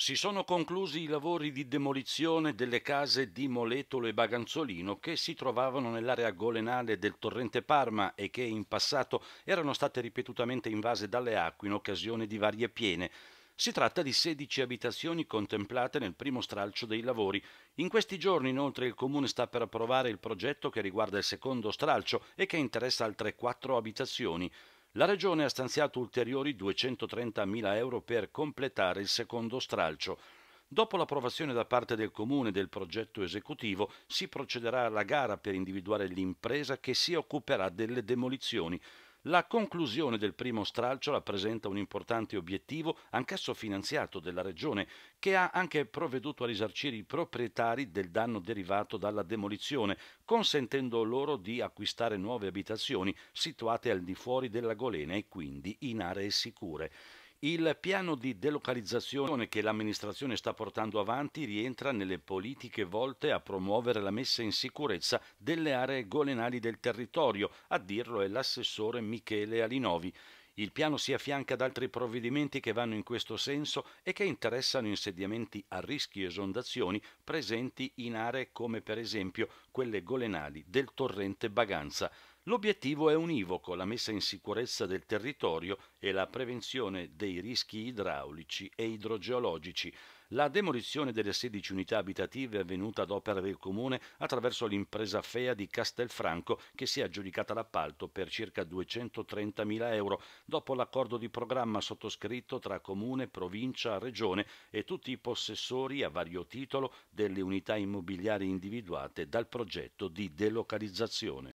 si sono conclusi i lavori di demolizione delle case di Moletolo e Baganzolino che si trovavano nell'area golenale del torrente Parma e che in passato erano state ripetutamente invase dalle acque in occasione di varie piene. Si tratta di 16 abitazioni contemplate nel primo stralcio dei lavori. In questi giorni inoltre il comune sta per approvare il progetto che riguarda il secondo stralcio e che interessa altre quattro abitazioni. La Regione ha stanziato ulteriori 230.000 euro per completare il secondo stralcio. Dopo l'approvazione da parte del Comune del progetto esecutivo si procederà alla gara per individuare l'impresa che si occuperà delle demolizioni. La conclusione del primo stralcio rappresenta un importante obiettivo, anch'esso finanziato, della Regione, che ha anche provveduto a risarcire i proprietari del danno derivato dalla demolizione, consentendo loro di acquistare nuove abitazioni situate al di fuori della Golena e quindi in aree sicure. Il piano di delocalizzazione che l'amministrazione sta portando avanti rientra nelle politiche volte a promuovere la messa in sicurezza delle aree golenali del territorio, a dirlo è l'assessore Michele Alinovi. Il piano si affianca ad altri provvedimenti che vanno in questo senso e che interessano insediamenti a rischi esondazioni presenti in aree come per esempio quelle golenali del torrente Baganza. L'obiettivo è univoco, la messa in sicurezza del territorio e la prevenzione dei rischi idraulici e idrogeologici. La demolizione delle 16 unità abitative è avvenuta ad opera del comune attraverso l'impresa FEA di Castelfranco che si è aggiudicata l'appalto per circa 230.000 euro dopo l'accordo di programma sottoscritto tra comune, provincia, regione e tutti i possessori a vario titolo delle unità immobiliari individuate dal progetto di delocalizzazione.